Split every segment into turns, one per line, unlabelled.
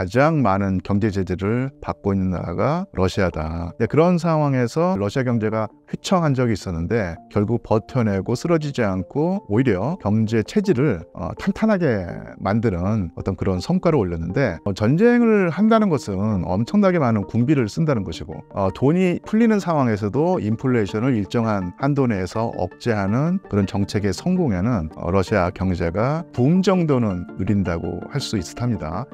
가장 많은 경제 제재를 받고 있는 나라가 러시아다. 네, 그런 상황에서 러시아 경제가 휘청한 적이 있었는데 결국 버텨내고 쓰러지지 않고 오히려 경제 체질을 어, 탄탄하게 만드는 어떤 그런 성과를 올렸는데 어, 전쟁을 한다는 것은 엄청나게 많은 군비를 쓴다는 것이고 어, 돈이 풀리는 상황에서도 인플레이션을 일정한 한도 내에서 억제하는 그런 정책의 성공에는 러시아 경제가 붐 정도는 누린다고 할 수 있을 탑니다.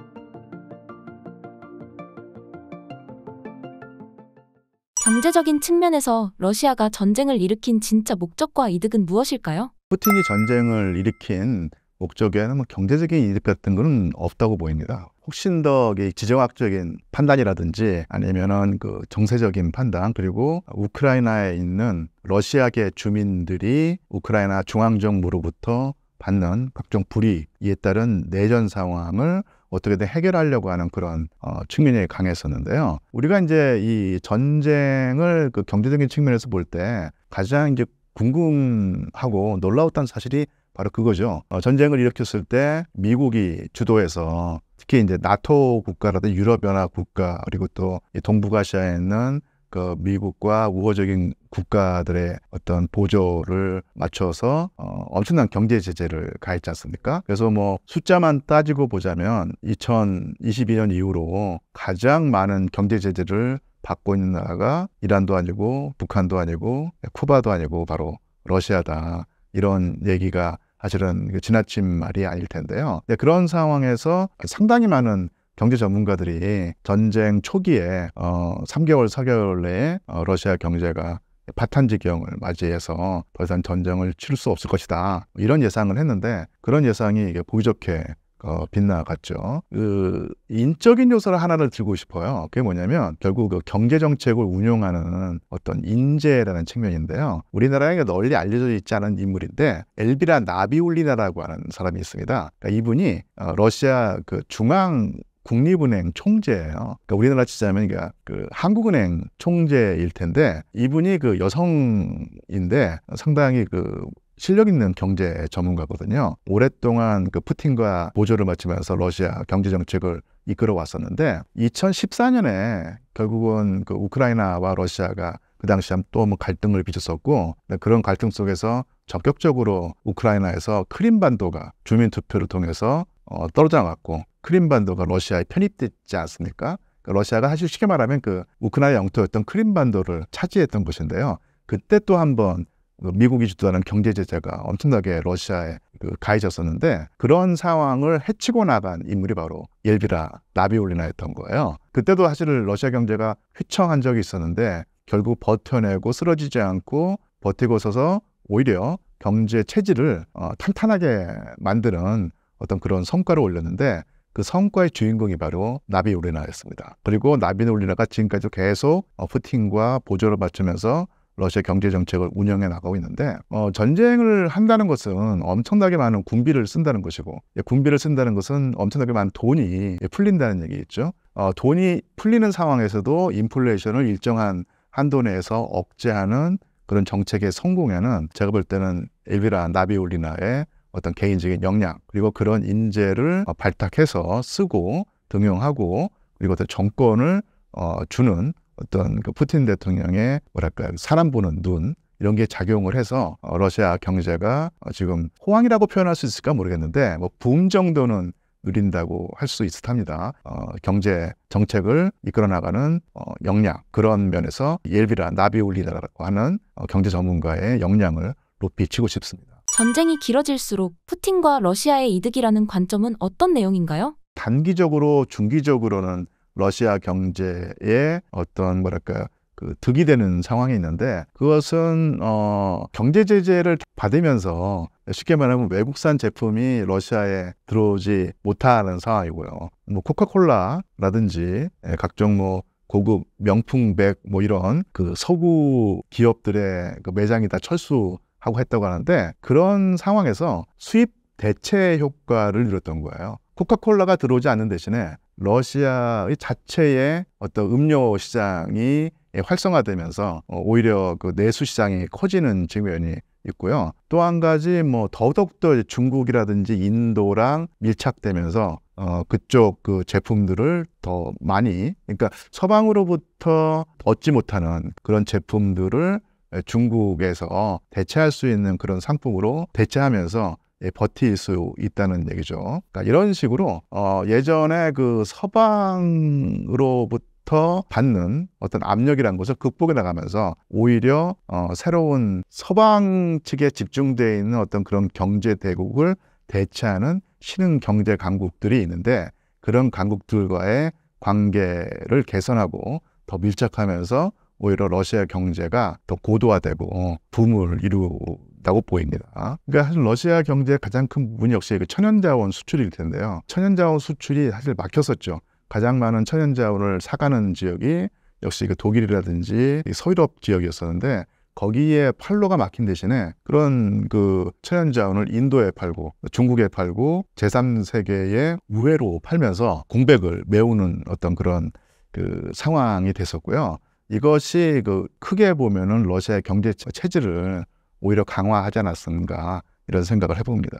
경제적인 측면에서 러시아가 전쟁을 일으킨 진짜 목적과 이득은 무엇일까요? 푸틴이 전쟁을 일으킨 목적에는 뭐 경제적인 이득 같은 건 없다고 보입니다. 훨씬 더 지정학적인 판단이라든지 아니면은 그 정세적인 판단 그리고 우크라이나에 있는 러시아계 주민들이 우크라이나 중앙정부로부터 받는 각종 불이익에 따른 내전 상황을 어떻게든 해결하려고 하는 그런 어, 측면이 강했었는데요. 우리가 이제 이 전쟁을 그 경제적인 측면에서 볼 때 가장 이제 궁금하고 놀라웠던 사실이 바로 그거죠. 어, 전쟁을 일으켰을 때 미국이 주도해서 특히 이제 나토 국가라든 유럽연합 국가 그리고 또 동북아시아에 있는 그 미국과 우호적인 국가들의 어떤 보조를 맞춰서 어, 엄청난 경제 제재를 가했지 않습니까? 그래서 뭐 숫자만 따지고 보자면 2022년 이후로 가장 많은 경제 제재를 받고 있는 나라가 이란도 아니고 북한도 아니고 쿠바도 아니고 바로 러시아다 이런 얘기가 사실은 그 지나친 말이 아닐 텐데요. 네, 그런 상황에서 상당히 많은 경제 전문가들이 전쟁 초기에 어, 3개월, 4개월 내에 어, 러시아 경제가 파탄 지경을 맞이해서 더 이상 전쟁을 치를 수 없을 것이다. 이런 예상을 했는데 그런 예상이 보기 좋게 어, 빗나갔죠. 그 인적인 요소를 하나를 들고 싶어요. 그게 뭐냐면 결국 그 경제 정책을 운용하는 어떤 인재라는 측면인데요. 우리나라에 널리 알려져 있지 않은 인물인데 엘비라 나비올리나라고 하는 사람이 있습니다. 그러니까 이분이 어, 러시아 그 중앙 국립은행 총재예요. 그러니까 우리나라 치자면 그 한국은행 총재일 텐데 이분이 그 여성인데 상당히 그 실력 있는 경제 전문가거든요. 오랫동안 그 푸틴과 보조를 맞추면서 러시아 경제 정책을 이끌어 왔었는데 2014년에 결국은 그 우크라이나와 러시아가 그 당시 한또 뭐 갈등을 빚었었고 네, 그런 갈등 속에서 적극적으로 우크라이나에서 크림반도가 주민투표를 통해서 어, 떨어져 나갔고 크림반도가 러시아에 편입됐지 않습니까? 그러니까 러시아가 사실 쉽게 말하면 그 우크라이나 영토였던 크림반도를 차지했던 것인데요. 그때 또 한번 뭐 미국이 주도하는 경제 제재가 엄청나게 러시아에 그 가해졌었는데 그런 상황을 해치고 나간 인물이 바로 옐비라 나비올리나였던 거예요. 그때도 사실 러시아 경제가 휘청한 적이 있었는데 결국 버텨내고 쓰러지지 않고 버티고 서서 오히려 경제 체질을 어, 탄탄하게 만드는 어떤 그런 성과를 올렸는데 그 성과의 주인공이 바로 나비 올리나였습니다 그리고 나비 올리나가 지금까지도 계속 어, 푸틴과 보조를 맞추면서 러시아 경제 정책을 운영해 나가고 있는데 어, 전쟁을 한다는 것은 엄청나게 많은 군비를 쓴다는 것이고 예, 군비를 쓴다는 것은 엄청나게 많은 돈이 예, 풀린다는 얘기있죠 어, 돈이 풀리는 상황에서도 인플레이션을 일정한 한도 내에서 억제하는 그런 정책의 성공에는 제가 볼 때는 엘비라 나비올리나의 어떤 개인적인 역량 그리고 그런 인재를 어, 발탁해서 쓰고 등용하고 그리고 어떤 정권을 어, 주는 어떤 그 푸틴 대통령의 뭐랄까요 그 사람 보는 눈 이런 게 작용을 해서 어, 러시아 경제가 어, 지금 호황이라고 표현할 수 있을까 모르겠는데 뭐붐 정도는 누린다고 할 수 있습니다. 어, 경제 정책을 이끌어 나가는 어, 역량 그런 면에서 예비라 나비올리라고 다 하는 어, 경제 전문가의 역량을 높이 치고 싶습니다. 전쟁이 길어질수록 푸틴과 러시아의 이득이라는 관점은 어떤 내용인가요? 단기적으로 중기적으로는 러시아 경제에 어떤 뭐랄까그 득이 되는 상황이 있는데 그것은 어 경제 제재를 받으면서 쉽게 말하면 외국산 제품이 러시아에 들어오지 못하는 상황이고요. 뭐 코카콜라라든지 예, 각종 뭐 고급 명품백 뭐 이런 그 서구 기업들의 그 매장이 다 철수 하고 했다고 하는데 그런 상황에서 수입 대체 효과를 누렸던 거예요. 코카콜라가 들어오지 않는 대신에 러시아의 자체의 어떤 음료 시장이 활성화되면서 어, 오히려 그 내수 시장이 커지는 측면이 있고요. 또 한 가지 뭐 더더욱더 중국이라든지 인도랑 밀착되면서 어 그쪽 그 제품들을 더 많이 그러니까 서방으로부터 얻지 못하는 그런 제품들을 예, 중국에서 대체할 수 있는 그런 상품으로 대체하면서 예, 버틸 수 있다는 얘기죠. 그러니까 이런 식으로 어, 예전에 그 서방으로부터 받는 어떤 압력이라는 것을 극복해 나가면서 오히려 어, 새로운 서방 측에 집중되어 있는 어떤 그런 경제 대국을 대체하는 신흥 경제 강국들이 있는데 그런 강국들과의 관계를 개선하고 더 밀착하면서 오히려 러시아 경제가 더 고도화되고 어, 붐을 이루다고 보입니다. 그러니까 사실 러시아 경제의 가장 큰 부분이 역시 그 천연자원 수출일 텐데요. 천연자원 수출이 사실 막혔었죠. 가장 많은 천연자원을 사가는 지역이 역시 그 독일이라든지 서유럽 지역이었었는데 거기에 팔로가 막힌 대신에 그런 그 천연자원을 인도에 팔고 중국에 팔고 제3세계에 우회로 팔면서 공백을 메우는 어떤 그런 그 상황이 됐었고요. 이것이 그 크게 보면은 러시아의 경제 체질을 오히려 강화하지 않았는가 이런 생각을 해봅니다.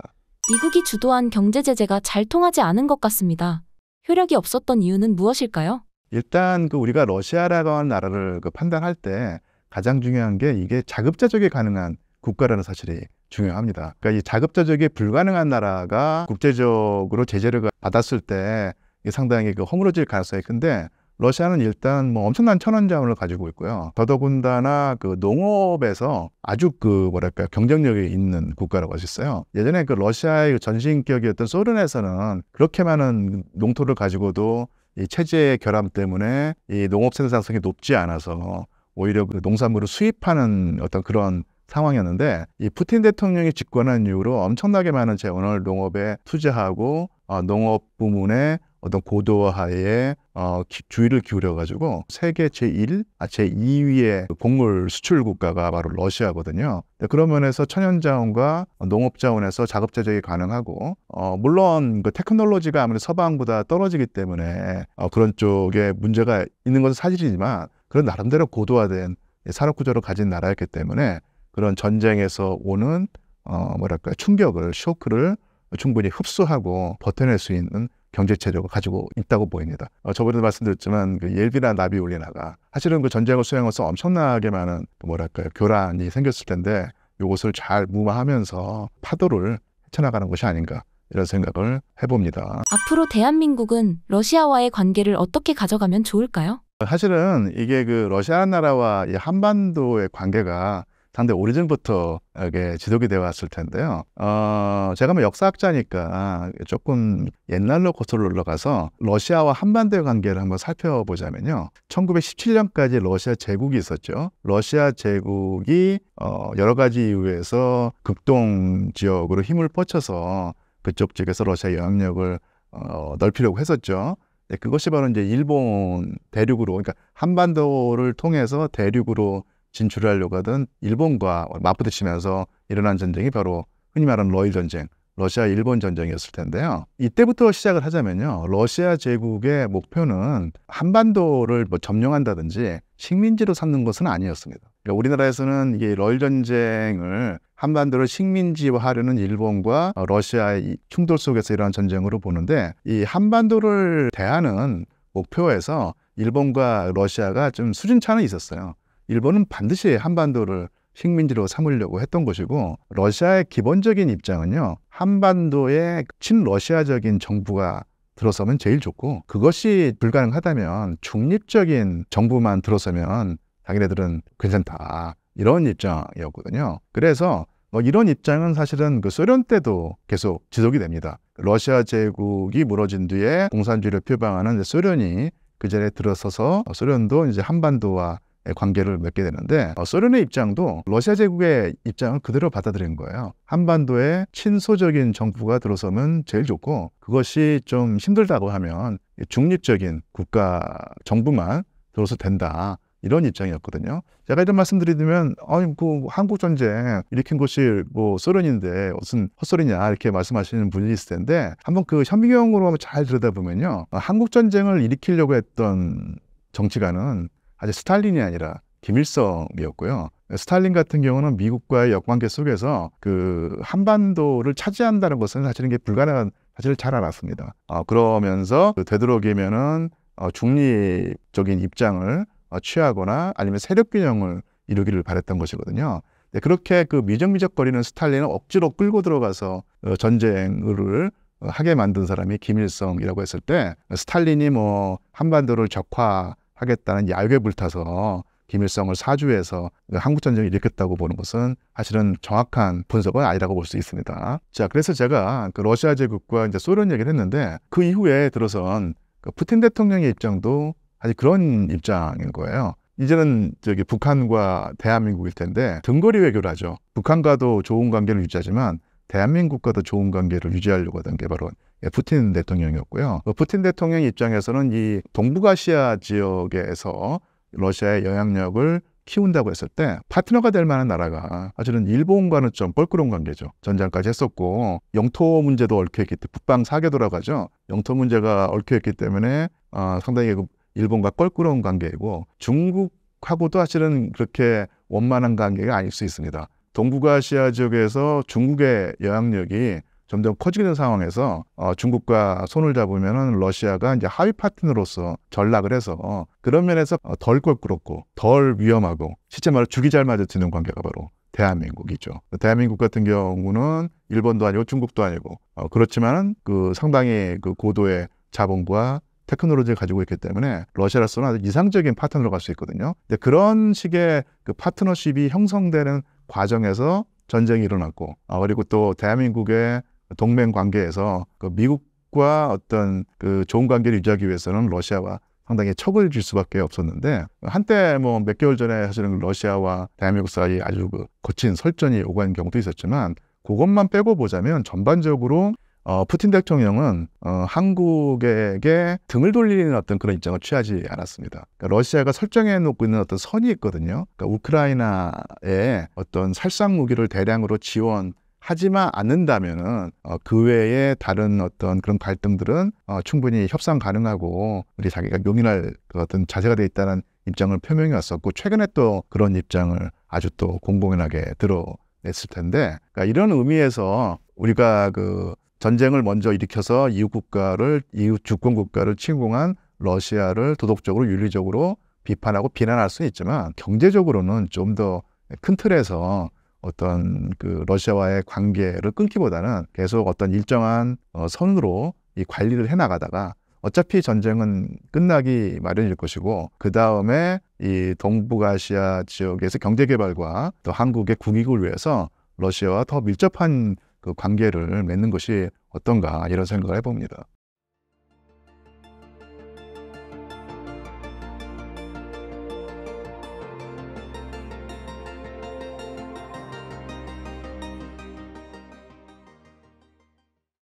미국이 주도한 경제 제재가 잘 통하지 않은 것 같습니다. 효력이 없었던 이유는 무엇일까요? 일단 그 우리가 러시아라고 하는 나라를 그 판단할 때 가장 중요한 게 이게 자급자족이 가능한 국가라는 사실이 중요합니다. 그러니까 이 자급자족이 불가능한 나라가 국제적으로 제재를 받았을 때 상당히 그 허물어질 가능성이 큰데 러시아는 일단 뭐 엄청난 천원자원을 가지고 있고요. 더더군다나 그 농업에서 아주 그 뭐랄까 경쟁력이 있는 국가라고 할수 있어요. 예전에 그 러시아의 그 전신격이었던 소련에서는 그렇게 많은 농토를 가지고도 이 체제의 결함 때문에 이 농업 생산성이 높지 않아서 오히려 그 농산물을 수입하는 어떤 그런 상황이었는데 이 푸틴 대통령이 집권한 이후로 엄청나게 많은 재원을 농업에 투자하고 어, 농업 부문에 어떤 고도화에 어, 주의를 기울여가지고 세계 제1, 아, 제2위의 곡물 그 수출 국가가 바로 러시아거든요. 그런 면에서 천연자원과 농업자원에서 자급제적이 가능하고 어, 물론 그 테크놀로지가 아무래도 서방보다 떨어지기 때문에 어, 그런 쪽에 문제가 있는 것은 사실이지만 그런 나름대로 고도화된 산업구조를 가진 나라였기 때문에 그런 전쟁에서 오는 어, 뭐랄까 충격을 쇼크를 충분히 흡수하고 버텨낼 수 있는 경제체력을 가지고 있다고 보입니다. 어, 저번에도 말씀드렸지만 그 옐비나 나비올리나가 사실은 그 전쟁을 수행해서 엄청나게 많은 그 뭐랄까요 교란이 생겼을 텐데 이것을 잘 무마하면서 파도를 헤쳐나가는 것이 아닌가 이런 생각을 해봅니다. 앞으로 대한민국은 러시아와의 관계를 어떻게 가져가면 좋을까요? 사실은 이게 그 러시아 나라와 이 한반도의 관계가 당대 오래전부터 이게 지속이 되어 왔을 텐데요. 어, 제가 뭐 역사학자니까 조금 옛날로 거슬러 올라가서 러시아와 한반도의 관계를 한번 살펴보자면요. 1917년까지 러시아 제국이 있었죠. 러시아 제국이 어, 여러 가지 이유에서 극동 지역으로 힘을 뻗쳐서 그쪽 지역에서 러시아 영향력을 어, 넓히려고 했었죠. 네, 그것이 바로 이제 일본 대륙으로, 그러니까 한반도를 통해서 대륙으로 진출하려고 하던 일본과 맞부딪히면서 일어난 전쟁이 바로 흔히 말하는 러일 전쟁, 러시아 일본 전쟁이었을 텐데요. 이때부터 시작을 하자면요. 러시아 제국의 목표는 한반도를 뭐 점령한다든지 식민지로 삼는 것은 아니었습니다. 그러니까 우리나라에서는 이게 러일 전쟁을 한반도를 식민지화하려는 일본과 러시아의 충돌 속에서 일어난 전쟁으로 보는데 이 한반도를 대하는 목표에서 일본과 러시아가 좀 수준차는 있었어요. 일본은 반드시 한반도를 식민지로 삼으려고 했던 것이고 러시아의 기본적인 입장은요 한반도에 친러시아적인 정부가 들어서면 제일 좋고 그것이 불가능하다면 중립적인 정부만 들어서면 자기네들은 괜찮다 이런 입장이었거든요 그래서 뭐 이런 입장은 사실은 그 소련 때도 계속 지속이 됩니다 러시아 제국이 무너진 뒤에 공산주의를 표방하는 소련이 그 전에 들어서서 소련도 이제 한반도와 관계를 맺게 되는데 어, 소련의 입장도 러시아 제국의 입장을 그대로 받아들인 거예요. 한반도에 친소적인 정부가 들어서면 제일 좋고 그것이 좀 힘들다고 하면 중립적인 국가 정부만 들어서 된다. 이런 입장이었거든요. 제가 이런 말씀드리면 아니 그 한국 전쟁 일으킨 것이 뭐 소련인데 무슨 헛소리냐 이렇게 말씀하시는 분이 있을 텐데 한번 그 현미경으로 한번 잘 들여다보면요. 한국 전쟁을 일으키려고 했던 정치가는 아직 스탈린이 아니라 김일성이었고요. 스탈린 같은 경우는 미국과의 역관계 속에서 그 한반도를 차지한다는 것은 사실은 게 불가능한 사실을 잘 알았습니다. 어, 그러면서 그 되도록이면은 어, 중립적인 입장을 어, 취하거나 아니면 세력 균형을 이루기를 바랬던 것이거든요. 네, 그렇게 그 미적미적거리는 스탈린은 억지로 끌고 들어가서 어, 전쟁을 어, 하게 만든 사람이 김일성이라고 했을 때 스탈린이 뭐 한반도를 적화 하겠다는 야욕 불타서 김일성을 사주해서 한국전쟁을 일으켰다고 보는 것은 사실은 정확한 분석은 아니라고 볼 수 있습니다. 자, 그래서 제가 그 러시아 제국과 이제 소련 얘기를 했는데 그 이후에 들어선 그 푸틴 대통령의 입장도 사실 그런 입장인 거예요. 이제는 저기 북한과 대한민국일 텐데 등거리 외교를 하죠. 북한과도 좋은 관계를 유지하지만 대한민국과 도 좋은 관계를 유지하려고 하던 게 바로 예, 푸틴 대통령이었고요. 어, 푸틴 대통령 입장에서는 이 동북아시아 지역에서 러시아의 영향력을 키운다고 했을 때 파트너가 될 만한 나라가 사실은 일본과는 좀 껄끄러운 관계죠. 전장까지 했었고 영토 문제도 얽혀있기 때문에 북방 사개돌아가죠 영토 문제가 얽혀있기 때문에 어, 상당히 그 일본과 껄끄러운 관계이고 중국하고도 사실은 그렇게 원만한 관계가 아닐 수 있습니다. 동북아시아 지역에서 중국의 영향력이 점점 커지게 된 상황에서 어, 중국과 손을 잡으면은 러시아가 이제 하위 파트너로서 전락을 해서 어, 그런 면에서 어, 덜 껄끄럽고 덜 위험하고 실제 말로 죽이잘 맞을수있는 관계가 바로 대한민국이죠. 대한민국 같은 경우는 일본도 아니고 중국도 아니고 어, 그렇지만 그 상당히 그 고도의 자본과 테크놀로지를 가지고 있기 때문에 러시아로서는 아주 이상적인 파트너로 갈 수 있거든요. 근데 그런 식의 그 파트너십이 형성되는 과정에서 전쟁이 일어났고 아, 그리고 또 대한민국의 동맹 관계에서 그 미국과 어떤 그 좋은 관계를 유지하기 위해서는 러시아와 상당히 척을 질 수밖에 없었는데 한때 뭐 몇 개월 전에 사실은 러시아와 대한민국 사이 아주 그 거친 설전이 오간 경우도 있었지만 그것만 빼고 보자면 전반적으로 어, 푸틴 대통령은 어, 한국에게 등을 돌리는 어떤 그런 입장을 취하지 않았습니다. 그러니까 러시아가 설정해 놓고 있는 어떤 선이 있거든요. 그러니까 우크라이나에 어떤 살상 무기를 대량으로 지원 하지만 않는다면은 어, 그 외에 다른 어떤 그런 갈등들은 어, 충분히 협상 가능하고 우리 자기가 용인할 그 어떤 자세가 돼 있다는 입장을 표명해 왔었고 최근에 또 그런 입장을 아주 또 공공연하게 드러냈을 텐데 그러니까 이런 의미에서 우리가 그 전쟁을 먼저 일으켜서 이웃 국가를 이웃 주권 국가를 침공한 러시아를 도덕적으로 윤리적으로 비판하고 비난할 수 있지만 경제적으로는 좀 더 큰 틀에서 어떤 그 러시아와의 관계를 끊기보다는 계속 어떤 일정한 어, 선으로 이 관리를 해 나가다가 어차피 전쟁은 끝나기 마련일 것이고 그 다음에 이 동북아시아 지역에서 경제 개발과 또 한국의 국익을 위해서 러시아와 더 밀접한 그 관계를 맺는 것이 어떤가 이런 생각을 해봅니다.